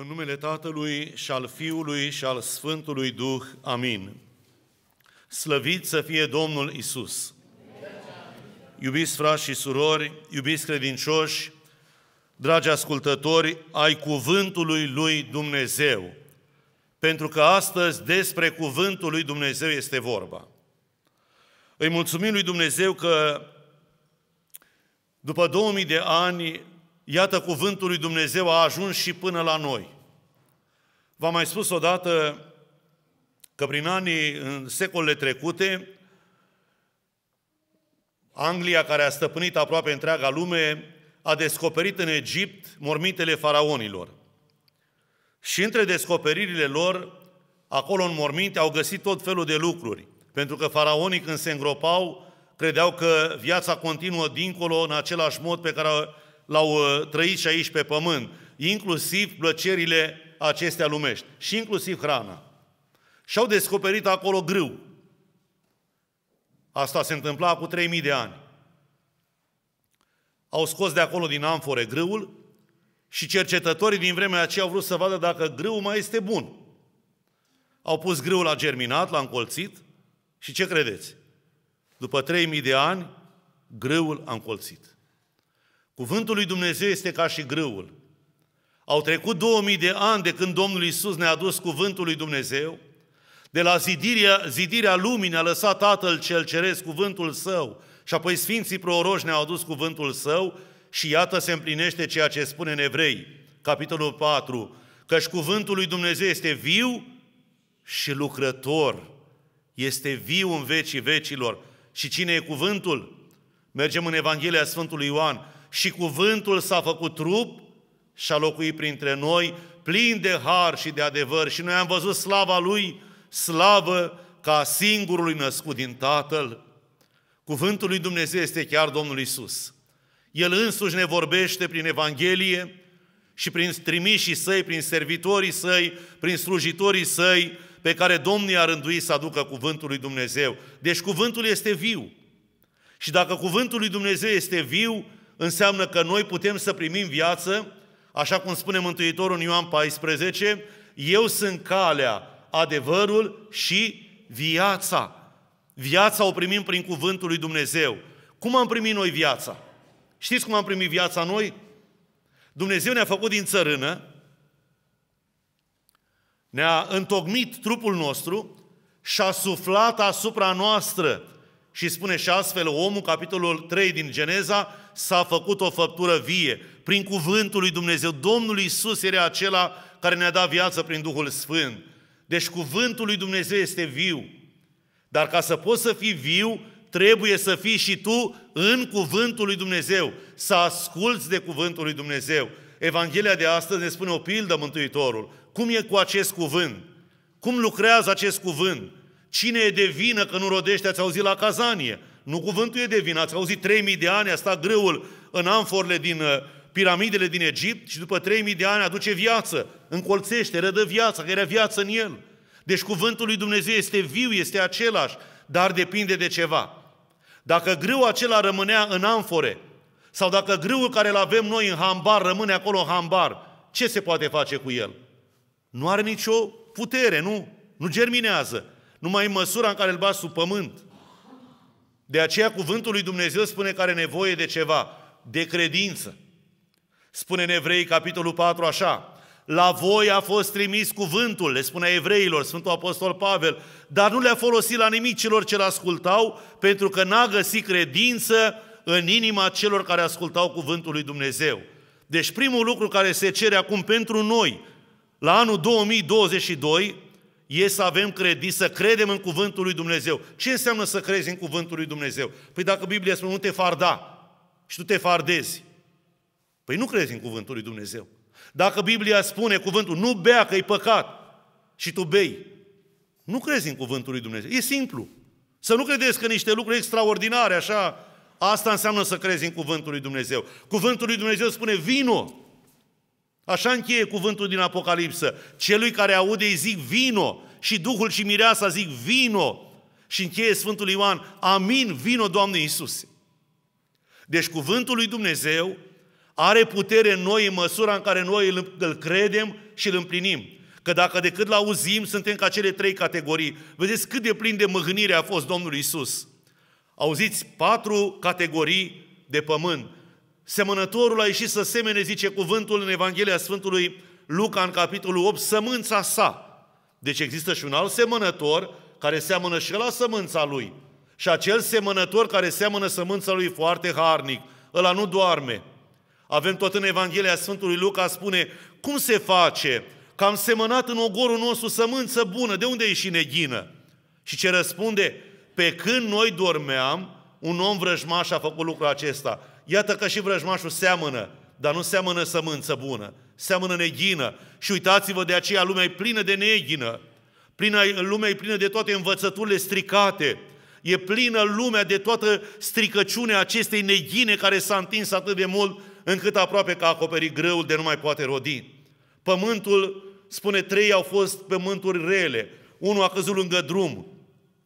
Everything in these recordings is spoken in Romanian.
În numele Tatălui și al Fiului și al Sfântului Duh. Amin. Slăvit să fie Domnul Isus. Iubiți frați și surori, iubiți credincioși, dragi ascultători ai cuvântului lui Dumnezeu. Pentru că astăzi despre cuvântul lui Dumnezeu este vorba. Îi mulțumim lui Dumnezeu că după 2000 de ani Iată, cuvântul lui Dumnezeu a ajuns și până la noi. V-am mai spus odată că prin anii, în secolele trecute, Anglia, care a stăpânit aproape întreaga lume, a descoperit în Egipt mormintele faraonilor. Și între descoperirile lor, acolo în morminte, au găsit tot felul de lucruri. Pentru că faraonii, când se îngropau, credeau că viața continuă dincolo, în același mod pe care l-au uh, trăit și aici pe pământ, inclusiv plăcerile acestea lumești și inclusiv hrana. Și-au descoperit acolo grâu. Asta se întâmpla cu 3000 de ani. Au scos de acolo din amfore grâul și cercetătorii din vremea aceea au vrut să vadă dacă grâul mai este bun. Au pus grâul la germinat, l-a încolțit și ce credeți? După 3000 de ani, grâul a încolțit. Cuvântul lui Dumnezeu este ca și grâul. Au trecut 2000 de ani de când Domnul Isus ne-a dus cuvântul lui Dumnezeu, de la zidirea, zidirea lumii ne-a lăsat Tatăl cel Ceresc cuvântul Său și apoi Sfinții Proroși ne-au adus cuvântul Său și iată se împlinește ceea ce spune în Evrei, capitolul 4, căci cuvântul lui Dumnezeu este viu și lucrător, este viu în vecii vecilor. Și cine e cuvântul? Mergem în Evanghelia Sfântului Ioan, și cuvântul s-a făcut trup și a locuit printre noi, plin de har și de adevăr și noi am văzut slava Lui, slavă ca singurului născut din Tatăl. Cuvântul lui Dumnezeu este chiar Domnul Isus. El însuși ne vorbește prin Evanghelie și prin trimișii săi, prin servitorii săi, prin slujitorii săi, pe care Domnul i-a rânduit să aducă cuvântul lui Dumnezeu. Deci cuvântul este viu. Și dacă cuvântul lui Dumnezeu este viu, înseamnă că noi putem să primim viață, așa cum spune Mântuitorul în Ioan 14, eu sunt calea, adevărul și viața. Viața o primim prin cuvântul lui Dumnezeu. Cum am primit noi viața? Știți cum am primit viața noi? Dumnezeu ne-a făcut din țărână, ne-a întocmit trupul nostru și a suflat asupra noastră și spune și astfel, omul, capitolul 3 din Geneza, s-a făcut o făptură vie. Prin cuvântul lui Dumnezeu, Domnul Isus era acela care ne-a dat viață prin Duhul Sfânt. Deci cuvântul lui Dumnezeu este viu. Dar ca să poți să fii viu, trebuie să fii și tu în cuvântul lui Dumnezeu, să asculți de cuvântul lui Dumnezeu. Evanghelia de astăzi ne spune o pildă Mântuitorul. Cum e cu acest cuvânt? Cum lucrează acest cuvânt? Cine e de vină că nu rodește, ați auzit la Cazanie. Nu cuvântul e de vină, ați auzit 3000 de ani, a stat greul în amforle din uh, piramidele din Egipt și după 3000 de ani aduce viață, încolțește, rădă viața, că era viață în el. Deci cuvântul lui Dumnezeu este viu, este același, dar depinde de ceva. Dacă grâul acela rămânea în amfore, sau dacă grâul care îl avem noi în hambar rămâne acolo în hambar, ce se poate face cu el? Nu are nicio putere, nu? Nu germinează numai în măsura în care îl bați sub pământ. De aceea cuvântul lui Dumnezeu spune că are nevoie de ceva, de credință. Spune în Evrei, capitolul 4, așa, la voi a fost trimis cuvântul, le spunea evreilor, Sfântul Apostol Pavel, dar nu le-a folosit la nimic celor ce-l ascultau, pentru că n-a găsit credință în inima celor care ascultau cuvântul lui Dumnezeu. Deci primul lucru care se cere acum pentru noi, la anul 2022, e să avem credință, să credem în Cuvântul lui Dumnezeu. Ce înseamnă să crezi în Cuvântul lui Dumnezeu? Păi dacă Biblia spune, nu te farda și tu te fardezi, păi nu crezi în Cuvântul lui Dumnezeu. Dacă Biblia spune cuvântul, nu bea că e păcat și tu bei, nu crezi în cuvântul lui Dumnezeu. E simplu. Să nu credeți că niște lucruri extraordinare, așa, asta înseamnă să crezi în cuvântul lui Dumnezeu. Cuvântul lui Dumnezeu spune, vino, Așa încheie cuvântul din Apocalipsă. Celui care aude îi zic vino și Duhul și Mireasa zic vino. Și încheie Sfântul Ioan, amin, vino Doamne Iisus”. Deci cuvântul lui Dumnezeu are putere în noi în măsura în care noi îl, credem și îl împlinim. Că dacă decât l auzim, suntem ca cele trei categorii. Vedeți cât de plin de mâhnire a fost Domnul Isus. Auziți patru categorii de pământ. Semănătorul a ieșit să semene, zice cuvântul în Evanghelia Sfântului Luca, în capitolul 8, sămânța sa. Deci există și un alt semănător care seamănă și la sămânța lui. Și acel semănător care seamănă sămânța lui foarte harnic, ăla nu doarme. Avem tot în Evanghelia Sfântului Luca, spune, cum se face că am semănat în ogorul nostru sămânță bună, de unde e și neghină? Și ce răspunde? Pe când noi dormeam, un om vrăjmaș a făcut lucrul acesta Iată că și vrăjmașul seamănă, dar nu seamănă sămânță bună, seamănă neghină. Și uitați-vă de aceea, lumea e plină de neghină, plină, lumea e plină de toate învățăturile stricate, e plină lumea de toată stricăciunea acestei neghine care s-a întins atât de mult încât aproape că a acoperit greul de nu mai poate rodi. Pământul, spune, trei au fost pământuri rele. Unul a căzut lângă drum.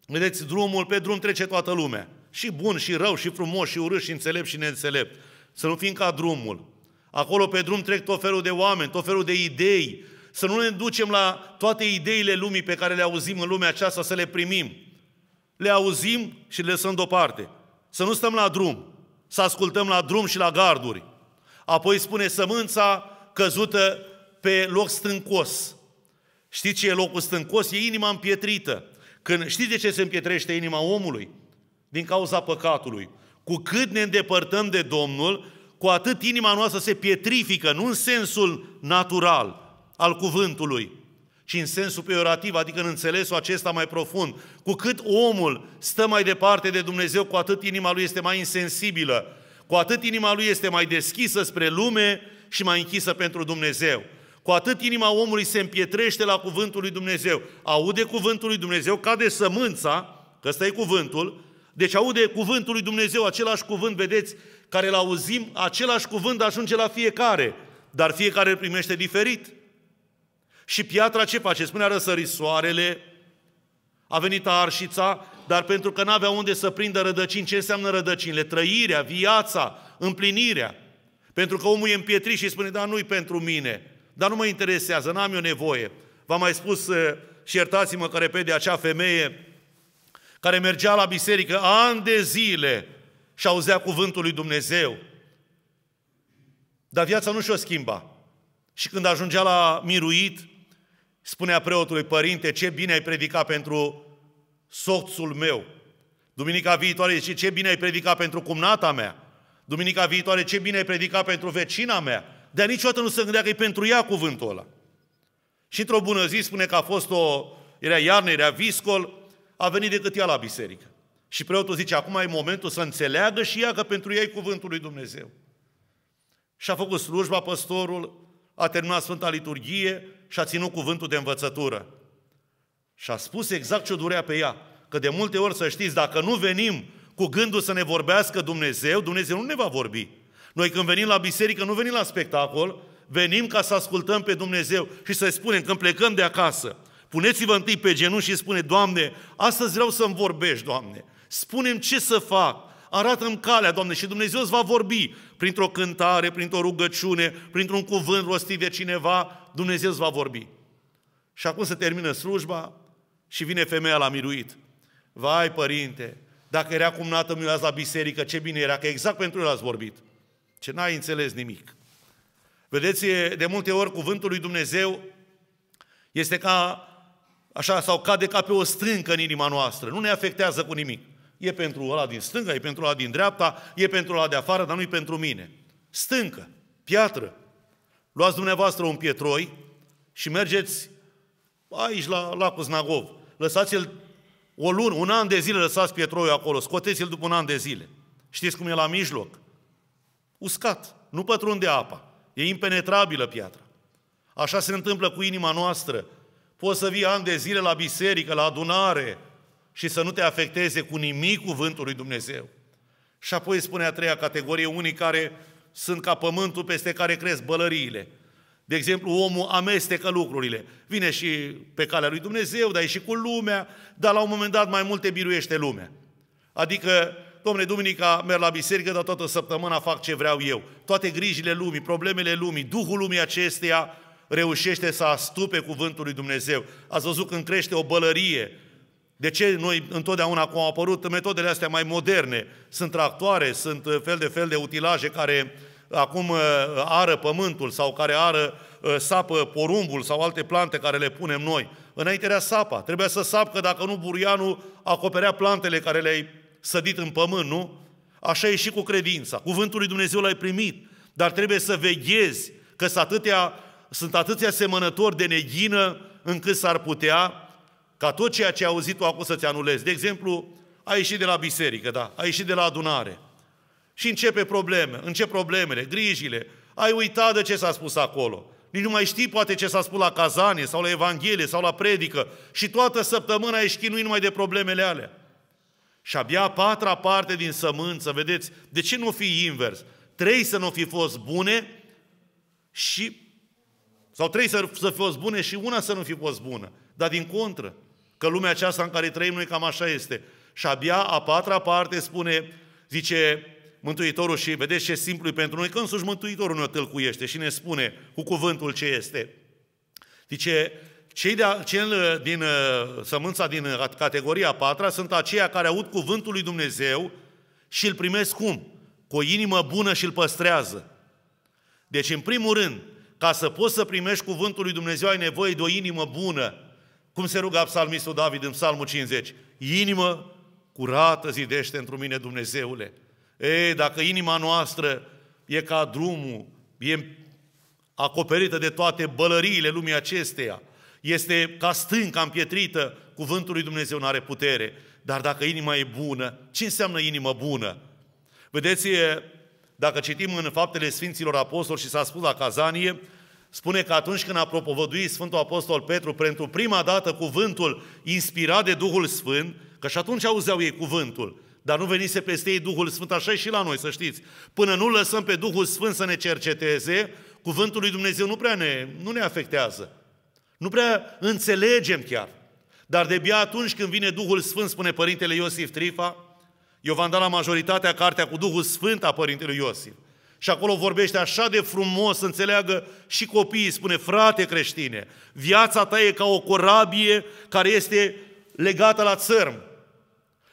Vedeți, drumul, pe drum trece toată lumea și bun, și rău, și frumos, și urât, și înțelept, și neînțelept. Să nu fim ca drumul. Acolo pe drum trec tot felul de oameni, tot felul de idei. Să nu ne ducem la toate ideile lumii pe care le auzim în lumea aceasta, să le primim. Le auzim și le lăsăm deoparte. Să nu stăm la drum, să ascultăm la drum și la garduri. Apoi spune sămânța căzută pe loc stâncos. Știți ce e locul stâncos? E inima împietrită. Când știți de ce se împietrește inima omului? din cauza păcatului. Cu cât ne îndepărtăm de Domnul, cu atât inima noastră se pietrifică, nu în sensul natural al cuvântului, ci în sensul peorativ, adică în înțelesul acesta mai profund. Cu cât omul stă mai departe de Dumnezeu, cu atât inima lui este mai insensibilă, cu atât inima lui este mai deschisă spre lume și mai închisă pentru Dumnezeu. Cu atât inima omului se împietrește la cuvântul lui Dumnezeu. Aude cuvântul lui Dumnezeu, cade sămânța, că ăsta e cuvântul, deci aude cuvântul lui Dumnezeu, același cuvânt, vedeți, care îl auzim, același cuvânt ajunge la fiecare, dar fiecare îl primește diferit. Și piatra ce face? Spune, a răsărit soarele, a venit arșița, dar pentru că n-avea unde să prindă rădăcini, ce înseamnă rădăcinile? Trăirea, viața, împlinirea. Pentru că omul e împietrit și spune, dar nu-i pentru mine, dar nu mă interesează, n-am eu nevoie. V-am mai spus eh, și iertați-mă că repede acea femeie care mergea la biserică ani de zile și auzea cuvântul lui Dumnezeu. Dar viața nu și-o schimba. Și când ajungea la miruit, spunea preotului, Părinte, ce bine ai predicat pentru soțul meu. Duminica viitoare zice, ce bine ai predicat pentru cumnata mea. Duminica viitoare, ce bine ai predicat pentru vecina mea. Dar niciodată nu se gândea că e pentru ea cuvântul ăla. Și într-o bună zi spune că a fost o, era iarnă, era viscol, a venit decât ea la biserică. Și preotul zice, acum e momentul să înțeleagă și ea că pentru ei cuvântul lui Dumnezeu. Și a făcut slujba păstorul, a terminat Sfânta Liturghie și a ținut cuvântul de învățătură. Și a spus exact ce durea pe ea. Că de multe ori să știți, dacă nu venim cu gândul să ne vorbească Dumnezeu, Dumnezeu nu ne va vorbi. Noi când venim la biserică, nu venim la spectacol, venim ca să ascultăm pe Dumnezeu și să-i spunem când plecăm de acasă, Puneți-vă întâi pe genunchi și spune, Doamne, astăzi vreau să-mi vorbești, Doamne. Spune-mi ce să fac. Arată-mi calea, Doamne, și Dumnezeu îți va vorbi printr-o cântare, printr-o rugăciune, printr-un cuvânt rostit de cineva, Dumnezeu îți va vorbi. Și acum se termină slujba și vine femeia la miruit. Vai, părinte, dacă era cum nată mi la biserică, ce bine era, că exact pentru el ați vorbit. Ce n-ai înțeles nimic. Vedeți, de multe ori cuvântul lui Dumnezeu este ca așa, sau cade ca pe o strâncă în inima noastră. Nu ne afectează cu nimic. E pentru ăla din stânga, e pentru ăla din dreapta, e pentru ăla de afară, dar nu e pentru mine. Stâncă, piatră. Luați dumneavoastră un pietroi și mergeți aici la lacul Znagov. Lăsați-l o lună, un an de zile lăsați pietroiul acolo, scoteți-l după un an de zile. Știți cum e la mijloc? Uscat, nu pătrunde apa. E impenetrabilă piatra. Așa se întâmplă cu inima noastră Poți să vii ani de zile la biserică, la adunare și să nu te afecteze cu nimic cuvântul lui Dumnezeu. Și apoi spune a treia categorie, unii care sunt ca pământul peste care cresc bălăriile. De exemplu, omul amestecă lucrurile. Vine și pe calea lui Dumnezeu, dar e și cu lumea, dar la un moment dat mai multe biruiește lumea. Adică, domnule, duminica merg la biserică, dar toată săptămâna fac ce vreau eu. Toate grijile lumii, problemele lumii, duhul lumii acesteia reușește să astupe cuvântul lui Dumnezeu. Ați văzut când crește o bălărie. De ce noi întotdeauna, cum au apărut metodele astea mai moderne, sunt tractoare, sunt uh, fel de fel de utilaje care uh, acum uh, ară pământul sau care ară sapă porumbul sau alte plante care le punem noi. Înainte era sapa. Trebuia să sap că dacă nu, burianul acoperea plantele care le-ai sădit în pământ, nu? Așa e și cu credința. Cuvântul lui Dumnezeu l-ai primit, dar trebuie să veghezi că sunt atâtea sunt atâția semănători de neghină încât s-ar putea ca tot ceea ce ai auzit tu acum să-ți anulezi. De exemplu, ai ieșit de la biserică, da, ai ieșit de la adunare și începe probleme, încep problemele, grijile, ai uitat de ce s-a spus acolo. Nici nu mai știi poate ce s-a spus la cazane sau la evanghelie sau la predică și toată săptămâna ești chinuit numai de problemele alea. Și abia a patra parte din sămânță, vedeți, de ce nu fi invers? Trei să nu fi fost bune și sau trei să, să fie fost bune și una să nu fi fost bună. Dar din contră, că lumea aceasta în care trăim noi cam așa este. Și abia a patra parte spune, zice Mântuitorul și vedeți ce simplu e pentru noi, că însuși Mântuitorul ne-o tâlcuiește și ne spune cu cuvântul ce este. Zice, cei de, cel din uh, sămânța din uh, categoria a patra sunt aceia care aud cuvântul lui Dumnezeu și îl primesc cum? Cu o inimă bună și îl păstrează. Deci, în primul rând, ca să poți să primești cuvântul lui Dumnezeu, ai nevoie de o inimă bună. Cum se ruga psalmistul David în psalmul 50? Inimă curată zidește într mine Dumnezeule. Ei, dacă inima noastră e ca drumul, e acoperită de toate bălăriile lumii acesteia, este ca stânca împietrită, cuvântul lui Dumnezeu nu are putere. Dar dacă inima e bună, ce înseamnă inimă bună? Vedeți, dacă citim în Faptele Sfinților Apostoli și s-a spus la Cazanie, spune că atunci când a propovăduit Sfântul Apostol Petru pentru prima dată cuvântul inspirat de Duhul Sfânt, că și atunci auzeau ei cuvântul, dar nu venise peste ei Duhul Sfânt, așa și la noi, să știți. Până nu lăsăm pe Duhul Sfânt să ne cerceteze, cuvântul lui Dumnezeu nu prea ne, nu ne afectează. Nu prea înțelegem chiar. Dar de bia atunci când vine Duhul Sfânt, spune Părintele Iosif Trifa, eu v-am dat la majoritatea cartea cu Duhul Sfânt a Părintelui Iosif. Și acolo vorbește așa de frumos, să înțeleagă și copiii, spune, frate creștine, viața ta e ca o corabie care este legată la țărm.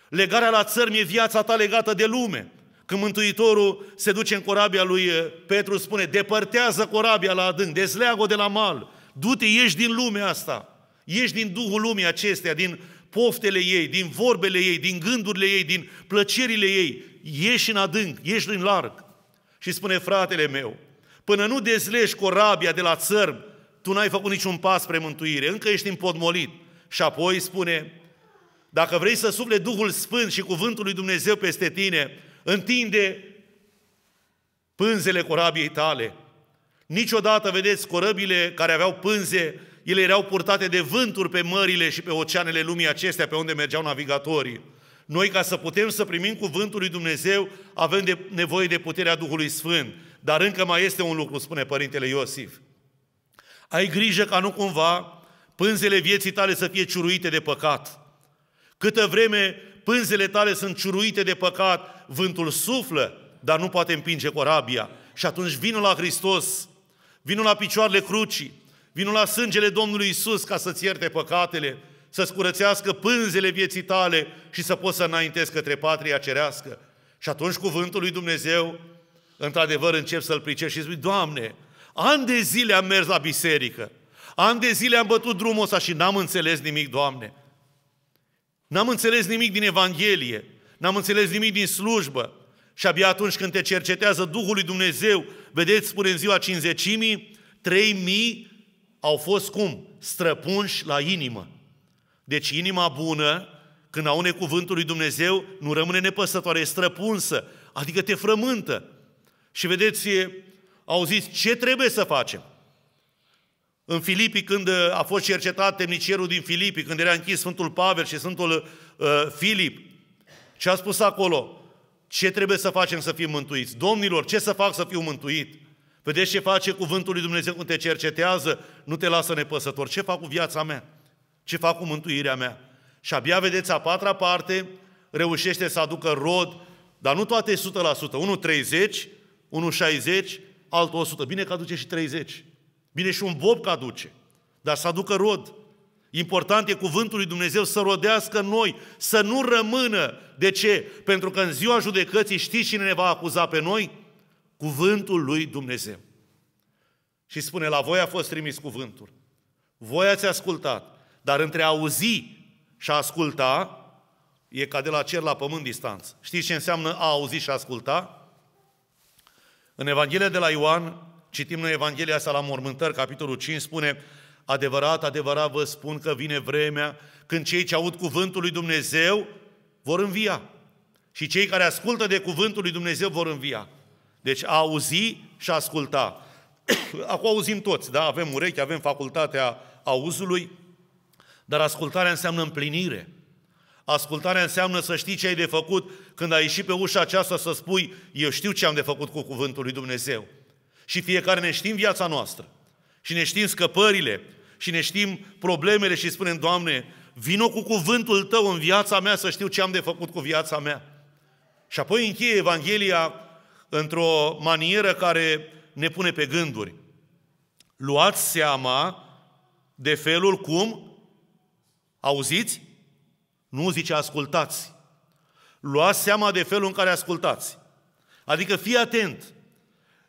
Legarea la țărm e viața ta legată de lume. Când Mântuitorul se duce în corabia lui eh, Petru, spune, depărtează corabia la adânc, dezleagă-o de la mal, du-te, ieși din lumea asta, ieși din duhul lumii acestea, din poftele ei, din vorbele ei, din gândurile ei, din plăcerile ei, ieși în adânc, ieși în larg și spune, fratele meu, până nu dezlegi corabia de la țărm, tu n-ai făcut niciun pas spre mântuire, încă ești împodmolit. Și apoi spune, dacă vrei să sufle Duhul Sfânt și Cuvântul lui Dumnezeu peste tine, întinde pânzele corabiei tale. Niciodată, vedeți, corăbile care aveau pânze, ele erau purtate de vânturi pe mările și pe oceanele lumii acestea pe unde mergeau navigatorii. Noi, ca să putem să primim cuvântul lui Dumnezeu, avem de nevoie de puterea Duhului Sfânt. Dar încă mai este un lucru, spune Părintele Iosif. Ai grijă ca nu cumva pânzele vieții tale să fie ciuruite de păcat. Câtă vreme pânzele tale sunt ciuruite de păcat, vântul suflă, dar nu poate împinge corabia. Și atunci vină la Hristos, vină la picioarele crucii, vină la sângele Domnului Isus ca să-ți ierte păcatele, să-ți curățească pânzele vieții tale și să poți să înaintezi către patria cerească. Și atunci cuvântul lui Dumnezeu, într-adevăr, încep să-l pricești și zic Doamne, ani de zile am mers la biserică, ani de zile am bătut drumul ăsta și n-am înțeles nimic, Doamne. N-am înțeles nimic din Evanghelie, n-am înțeles nimic din slujbă. Și abia atunci când te cercetează Duhul lui Dumnezeu, vedeți, spune în ziua cinzecimii, trei mii au fost cum? Străpunși la inimă. Deci inima bună, când aune cuvântul lui Dumnezeu, nu rămâne nepăsătoare, e străpunsă, adică te frământă. Și vedeți, zis ce trebuie să facem. În Filipii, când uh, a fost cercetat temnicierul din Filipii, când era închis Sfântul Pavel și Sfântul uh, Filip, ce a spus acolo? Ce trebuie să facem să fim mântuiți? Domnilor, ce să fac să fiu mântuit? Vedeți ce face cuvântul lui Dumnezeu când te cercetează? Nu te lasă nepăsător. Ce fac cu viața mea? ce fac cu mântuirea mea. Și abia vedeți a patra parte, reușește să aducă rod, dar nu toate 100%, unul 30, unul 60, altul 100. Bine că aduce și 30. Bine și un bob că aduce. Dar să aducă rod. Important e cuvântul lui Dumnezeu să rodească noi, să nu rămână. De ce? Pentru că în ziua judecății știți cine ne va acuza pe noi? Cuvântul lui Dumnezeu. Și spune, la voi a fost trimis cuvântul. Voi ați ascultat. Dar între a auzi și a asculta, e ca de la cer la pământ distanță. Știți ce înseamnă a auzi și a asculta? În Evanghelia de la Ioan, citim noi Evanghelia asta la mormântări, capitolul 5, spune Adevărat, adevărat vă spun că vine vremea când cei ce aud cuvântul lui Dumnezeu vor învia. Și cei care ascultă de cuvântul lui Dumnezeu vor învia. Deci a auzi și a asculta. Acum auzim toți, da? Avem urechi, avem facultatea auzului, dar ascultarea înseamnă împlinire. Ascultarea înseamnă să știi ce ai de făcut când ai ieșit pe ușa aceasta să spui eu știu ce am de făcut cu cuvântul lui Dumnezeu. Și fiecare ne știm viața noastră și ne știm scăpările și ne știm problemele și spunem, Doamne, vino cu cuvântul Tău în viața mea să știu ce am de făcut cu viața mea. Și apoi încheie Evanghelia într-o manieră care ne pune pe gânduri. Luați seama de felul cum Auziți? Nu zice ascultați. Luați seama de felul în care ascultați. Adică fii atent.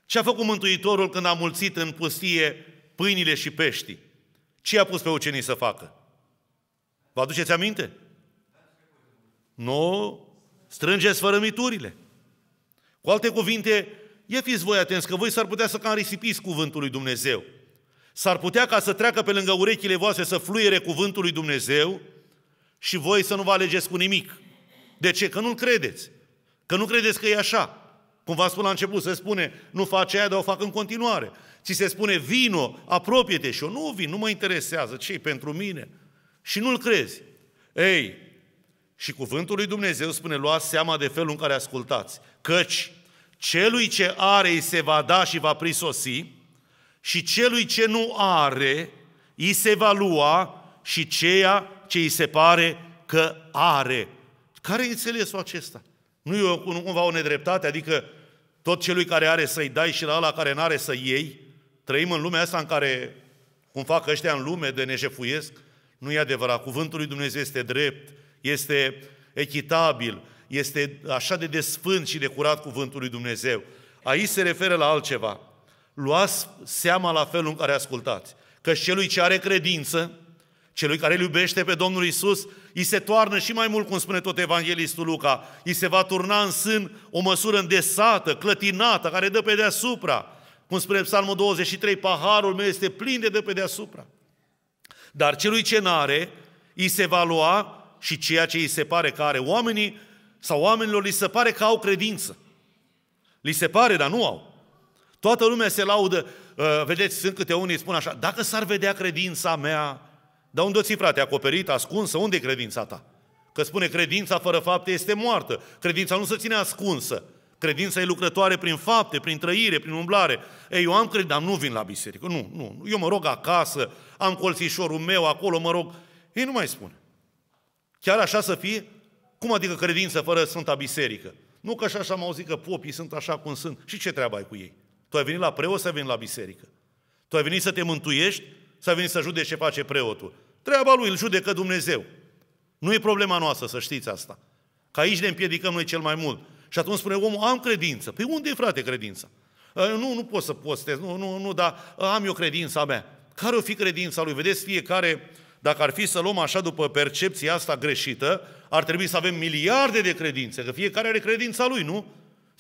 Ce a făcut Mântuitorul când a mulțit în pustie pâinile și peștii? Ce a pus pe ucenii să facă? Vă aduceți aminte? Nu, strângeți fărămiturile. Cu alte cuvinte, e fiți voi atenți că voi s-ar putea să cam risipiți cuvântul lui Dumnezeu. S-ar putea ca să treacă pe lângă urechile voastre să fluiere cuvântul lui Dumnezeu și voi să nu vă alegeți cu nimic. De ce? Că nu-l credeți. Că nu credeți că e așa. Cum v-am spus la început, se spune, nu face aia, dar o fac în continuare. Ți se spune, vino, apropie-te și eu nu vin, nu mă interesează, ce pentru mine? Și nu-l crezi. Ei, și cuvântul lui Dumnezeu spune, luați seama de felul în care ascultați, căci celui ce are îi se va da și va prisosi, și celui ce nu are, îi se va lua și ceea ce îi se pare că are. Care e înțelesul acesta? Nu e o, cumva o nedreptate, adică tot celui care are să-i dai și la ăla care nu are să iei? Trăim în lumea asta în care, cum fac ăștia în lume, de nejefuiesc? Nu e adevărat. Cuvântul lui Dumnezeu este drept, este echitabil, este așa de desfânt și de curat cuvântul lui Dumnezeu. Aici se referă la altceva luați seama la felul în care ascultați. Că celui ce are credință, celui care îl iubește pe Domnul Isus, îi se toarnă și mai mult, cum spune tot evanghelistul Luca, îi se va turna în sân o măsură îndesată, clătinată, care dă pe deasupra. Cum spune Psalmul 23, paharul meu este plin de dă pe deasupra. Dar celui ce n-are, îi se va lua și ceea ce îi se pare că are oamenii sau oamenilor, li se pare că au credință. Li se pare, dar nu au. Toată lumea se laudă, uh, vedeți, sunt câte unii spun așa, dacă s-ar vedea credința mea, dar unde o ții, frate, acoperit, ascunsă, unde e credința ta? Că spune credința fără fapte este moartă. Credința nu se ține ascunsă. Credința e lucrătoare prin fapte, prin trăire, prin umblare. Ei, eu am credință, dar nu vin la biserică. Nu, nu. Eu mă rog acasă, am colțișorul meu acolo, mă rog. Ei nu mai spune. Chiar așa să fie? Cum adică credință fără Sfânta Biserică? Nu că așa am auzit că popii sunt așa cum sunt. Și ce treabă ai cu ei? Tu ai venit la preot să venit la biserică? Tu ai venit să te mântuiești? Să ai venit să judeci ce face preotul? Treaba lui, îl judecă Dumnezeu. Nu e problema noastră, să știți asta. Că aici ne împiedicăm noi cel mai mult. Și atunci spune omul, am credință. Păi unde e, frate, credința? Ă, nu, nu pot să postez, nu, nu, nu, dar am eu credința mea. Care o fi credința lui? Vedeți, fiecare, dacă ar fi să luăm așa după percepția asta greșită, ar trebui să avem miliarde de credințe, că fiecare are credința lui, nu?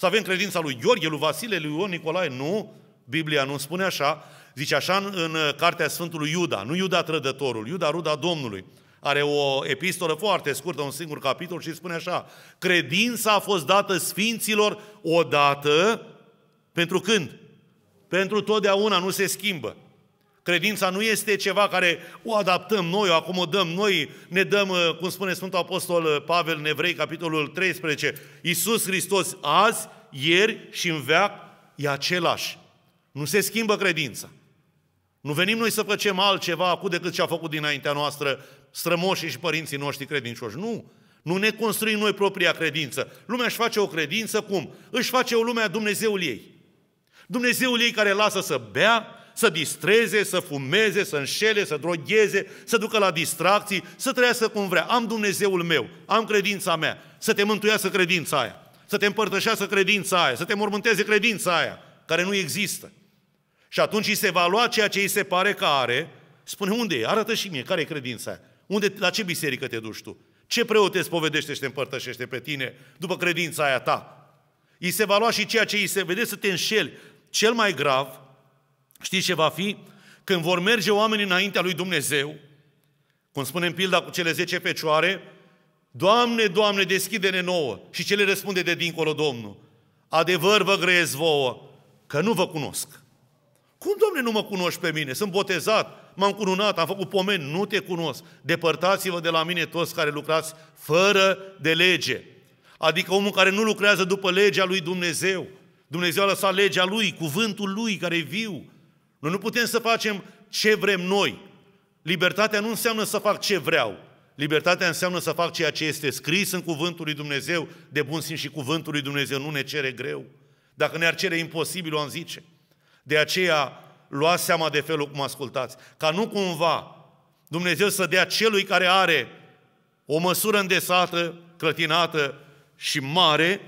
Să avem credința lui Gheorghe, lui Vasile, lui Ion Nicolae? Nu, Biblia nu spune așa. Zice așa în, în uh, cartea Sfântului Iuda, nu Iuda trădătorul, Iuda ruda Domnului. Are o epistolă foarte scurtă, un singur capitol și spune așa. Credința a fost dată sfinților odată, pentru când? Pentru totdeauna, nu se schimbă. Credința nu este ceva care o adaptăm noi, o acomodăm noi, ne dăm, uh, cum spune Sfântul Apostol uh, Pavel în Evrei, capitolul 13, Iisus Hristos azi, ieri și în veac e același. Nu se schimbă credința. Nu venim noi să facem altceva acum decât ce a făcut dinaintea noastră strămoșii și părinții noștri credincioși. Nu! Nu ne construim noi propria credință. Lumea își face o credință cum? Își face o lume a Dumnezeul ei. Dumnezeul ei care lasă să bea, să distreze, să fumeze, să înșele, să drogheze, să ducă la distracții, să trăiască cum vrea. Am Dumnezeul meu, am credința mea, să te mântuiască credința aia, să te împărtășească credința aia, să te mormânteze credința aia, care nu există. Și atunci îi se va lua ceea ce îi se pare că are, spune unde e, arată și mie, care e credința aia? Unde, la ce biserică te duci tu? Ce preot te spovedește și te împărtășește pe tine după credința aia ta? Îi se va lua și ceea ce îi se vede să te înșeli. Cel mai grav Știți ce va fi? Când vor merge oamenii înaintea lui Dumnezeu, cum spune în pilda cu cele 10 fecioare, Doamne, Doamne, deschide-ne nouă. Și ce le răspunde de dincolo Domnul? Adevăr vă grăiesc vouă, că nu vă cunosc. Cum, Doamne, nu mă cunoști pe mine? Sunt botezat, m-am cununat, am făcut pomeni, nu te cunosc. Depărtați-vă de la mine toți care lucrați fără de lege. Adică omul care nu lucrează după legea lui Dumnezeu. Dumnezeu a lăsat legea lui, cuvântul lui care e viu, noi nu putem să facem ce vrem noi. Libertatea nu înseamnă să fac ce vreau. Libertatea înseamnă să fac ceea ce este scris în cuvântul lui Dumnezeu, de bun simț și cuvântul lui Dumnezeu nu ne cere greu. Dacă ne-ar cere imposibil, o am zice. De aceea, luați seama de felul cum ascultați. Ca nu cumva Dumnezeu să dea celui care are o măsură îndesată, clătinată și mare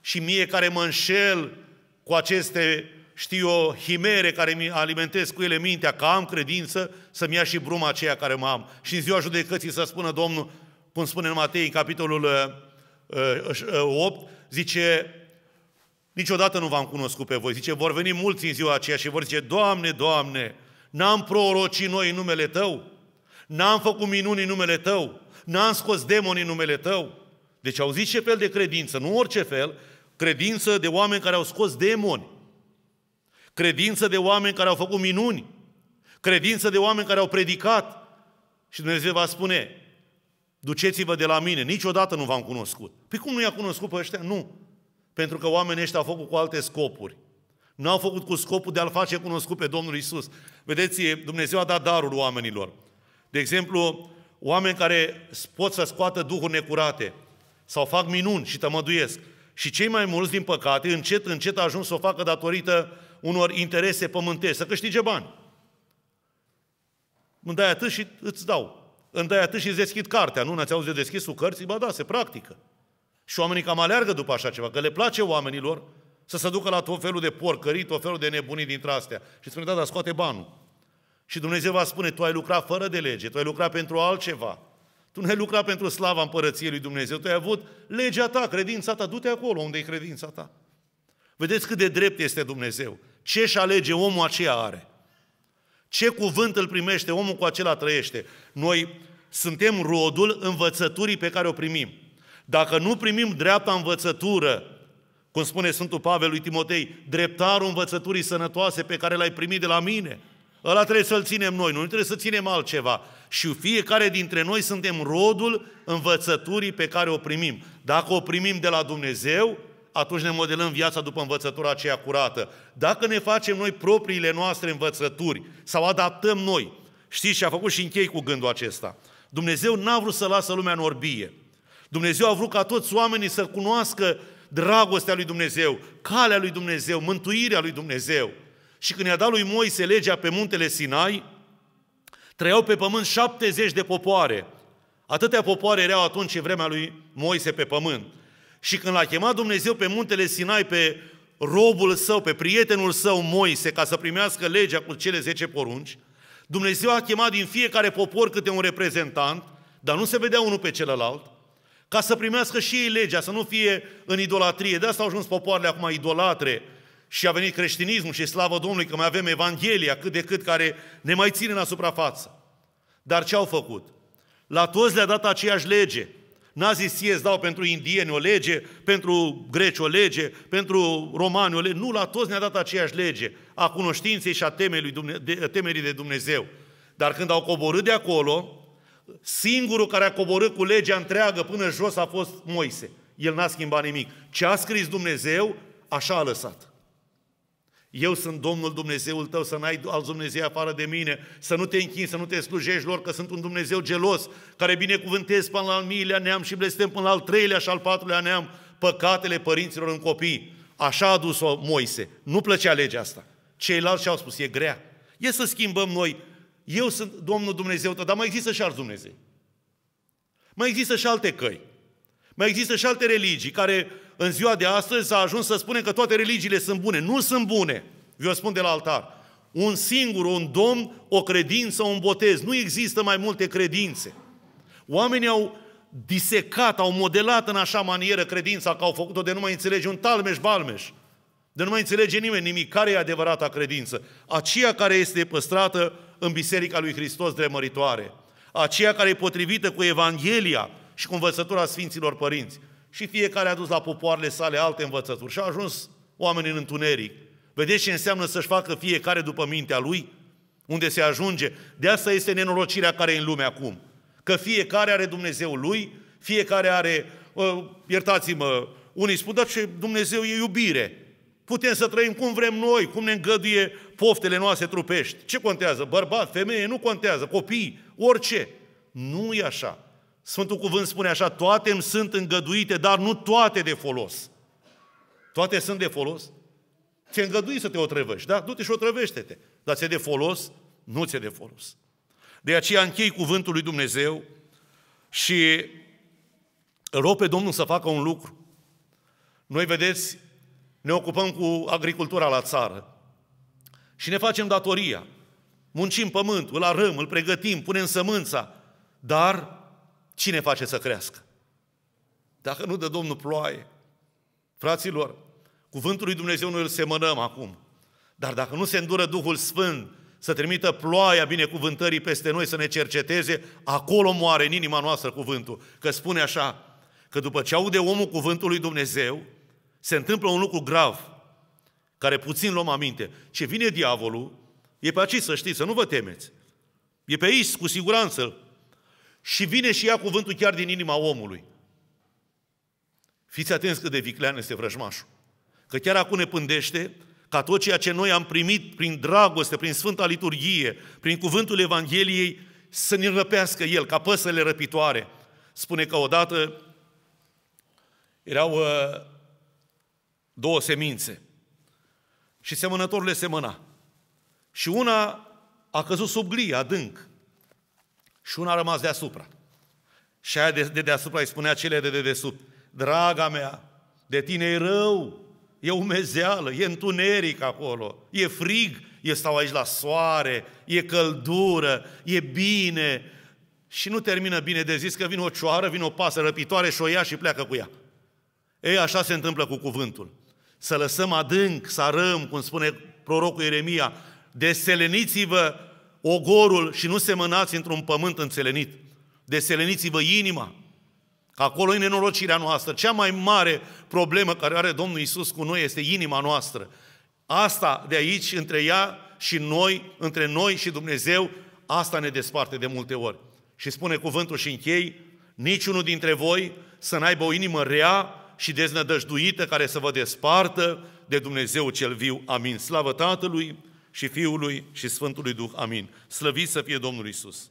și mie care mă înșel cu aceste știu o himere care mi alimentez cu ele mintea, că am credință, să-mi ia și bruma aceea care mă am. Și în ziua judecății să spună Domnul, cum spune în Matei, în capitolul 8, uh, uh, zice, niciodată nu v-am cunoscut pe voi. Zice, vor veni mulți în ziua aceea și vor zice, Doamne, Doamne, n-am prorocit noi în numele Tău, n-am făcut minuni în numele Tău, n-am scos demoni în numele Tău. Deci au zis ce fel de credință, nu orice fel, credință de oameni care au scos demoni credință de oameni care au făcut minuni, credință de oameni care au predicat. Și Dumnezeu va spune, duceți-vă de la mine, niciodată nu v-am cunoscut. Păi cum nu i-a cunoscut pe ăștia? Nu. Pentru că oamenii ăștia au făcut cu alte scopuri. Nu au făcut cu scopul de a-L face cunoscut pe Domnul Isus. Vedeți, Dumnezeu a dat darul oamenilor. De exemplu, oameni care pot să scoată duhuri necurate sau fac minuni și tămăduiesc. Și cei mai mulți, din păcate, încet, încet ajung să o facă datorită unor interese pământești, să câștige bani. Îmi dai atât și îți dau. Îmi dai atât și îți deschid cartea. Nu, n-ați auzit de deschisul cărții? Ba da, se practică. Și oamenii cam aleargă după așa ceva, că le place oamenilor să se ducă la tot felul de porcării, tot felul de nebunii dintre astea. Și spune, da, dar scoate banul. Și Dumnezeu va spune, tu ai lucrat fără de lege, tu ai lucrat pentru altceva. Tu nu ai lucrat pentru slava împărăției lui Dumnezeu, tu ai avut legea ta, credința ta, du-te acolo unde e credința ta. Vedeți cât de drept este Dumnezeu. Ce își alege omul aceea are. Ce cuvânt îl primește, omul cu acela trăiește. Noi suntem rodul învățăturii pe care o primim. Dacă nu primim dreapta învățătură, cum spune Sfântul Pavel lui Timotei, dreptarul învățăturii sănătoase pe care l-ai primit de la mine, ăla trebuie să-l ținem noi, nu trebuie să ținem altceva. Și fiecare dintre noi suntem rodul învățăturii pe care o primim. Dacă o primim de la Dumnezeu, atunci ne modelăm viața după învățătura aceea curată. Dacă ne facem noi propriile noastre învățături sau adaptăm noi, știți ce a făcut și închei cu gândul acesta. Dumnezeu n-a vrut să lasă lumea în orbie. Dumnezeu a vrut ca toți oamenii să cunoască dragostea lui Dumnezeu, calea lui Dumnezeu, mântuirea lui Dumnezeu. Și când i-a dat lui Moise legea pe muntele Sinai, trăiau pe pământ 70 de popoare. Atâtea popoare erau atunci în vremea lui Moise pe pământ. Și când l-a chemat Dumnezeu pe muntele Sinai, pe robul său, pe prietenul său Moise, ca să primească legea cu cele 10 porunci, Dumnezeu a chemat din fiecare popor câte un reprezentant, dar nu se vedea unul pe celălalt, ca să primească și ei legea, să nu fie în idolatrie. De asta au ajuns popoarele acum idolatre și a venit creștinismul și slavă Domnului că mai avem Evanghelia cât de cât care ne mai ține la suprafață. Dar ce au făcut? La toți le-a dat aceeași lege. N-a zis, îți dau pentru indieni o lege, pentru greci o lege, pentru romani o lege. Nu, la toți ne-a dat aceeași lege a cunoștinței și a temerii, Dumne- de, temerii de Dumnezeu. Dar când au coborât de acolo, singurul care a coborât cu legea întreagă până jos a fost Moise. El n-a schimbat nimic. Ce a scris Dumnezeu, așa a lăsat. Eu sunt Domnul Dumnezeul tău, să n-ai alt Dumnezeu afară de mine, să nu te închini, să nu te slujești lor, că sunt un Dumnezeu gelos, care binecuvântez până la al miilea neam și blestem până la al treilea și al patrulea neam păcatele părinților în copii. Așa a dus-o Moise. Nu plăcea legea asta. Ceilalți și-au spus, e grea. E să schimbăm noi. Eu sunt Domnul Dumnezeu tău, dar mai există și alt Dumnezeu. Mai există și alte căi. Mai există și alte religii care în ziua de astăzi s-a ajuns să spunem că toate religiile sunt bune. Nu sunt bune. o spun de la altar. Un singur, un domn, o credință, un botez. Nu există mai multe credințe. Oamenii au disecat, au modelat în așa manieră credința că au făcut-o de nu mai înțelege un talmeș-balmeș. De nu mai înțelege nimeni nimic. Care e adevărata credință? Aceea care este păstrată în Biserica lui Hristos dremăritoare. Aceea care e potrivită cu Evanghelia și cu învățătura Sfinților Părinți. Și fiecare a dus la popoarele sale alte învățături și a ajuns oamenii în întuneric. Vedeți ce înseamnă să-și facă fiecare după mintea lui? Unde se ajunge? De asta este nenorocirea care e în lume acum. Că fiecare are Dumnezeul lui, fiecare are, uh, iertați-mă, unii spun, dar ce Dumnezeu e iubire. Putem să trăim cum vrem noi, cum ne îngăduie poftele noastre trupești. Ce contează? Bărbat, femeie, nu contează, copii, orice. Nu e așa. Sfântul Cuvânt spune așa, toate îmi sunt îngăduite, dar nu toate de folos. Toate sunt de folos? Ți-e îngăduit să te otrăvești, da? Du-te și otrăvește-te. Dar ți-e de folos? Nu ți-e de folos. De aceea închei cuvântul lui Dumnezeu și rog pe Domnul să facă un lucru. Noi, vedeți, ne ocupăm cu agricultura la țară și ne facem datoria. Muncim pământul, îl arăm, îl pregătim, punem sămânța, dar cine face să crească? Dacă nu dă Domnul ploaie. Fraților, cuvântul lui Dumnezeu noi îl semănăm acum. Dar dacă nu se îndură Duhul Sfânt să trimită ploaia binecuvântării peste noi, să ne cerceteze, acolo moare în inima noastră cuvântul. Că spune așa, că după ce aude omul cuvântul lui Dumnezeu, se întâmplă un lucru grav, care puțin luăm aminte. Ce vine diavolul, e pe aici să știți, să nu vă temeți. E pe aici, cu siguranță, și vine și ia cuvântul chiar din inima omului. Fiți atenți cât de viclean este vrăjmașul. Că chiar acum ne pândește ca tot ceea ce noi am primit prin dragoste, prin Sfânta Liturghie, prin cuvântul Evangheliei, să ne răpească El, ca păsările răpitoare. Spune că odată erau uh, două semințe și semănătorul le semăna. Și una a căzut sub glie, adânc și una a rămas deasupra. Și aia de, de deasupra îi spunea cele de dedesubt, draga mea, de tine e rău, e umezeală, e întuneric acolo, e frig, e stau aici la soare, e căldură, e bine. Și nu termină bine de zis că vine o cioară, vine o pasă răpitoare și o ia și pleacă cu ea. Ei, așa se întâmplă cu cuvântul. Să lăsăm adânc, să arăm, cum spune prorocul Ieremia, deseleniți-vă ogorul și nu semănați într-un pământ înțelenit. Deseleniți-vă inima, că acolo e nenorocirea noastră. Cea mai mare problemă care are Domnul Isus cu noi este inima noastră. Asta de aici, între ea și noi, între noi și Dumnezeu, asta ne desparte de multe ori. Și spune cuvântul și închei, niciunul dintre voi să n-aibă o inimă rea și deznădăjduită care să vă despartă de Dumnezeu cel viu. Amin. Slavă Tatălui, și Fiului și Sfântului Duh. Amin. Slăviți să fie Domnul Isus.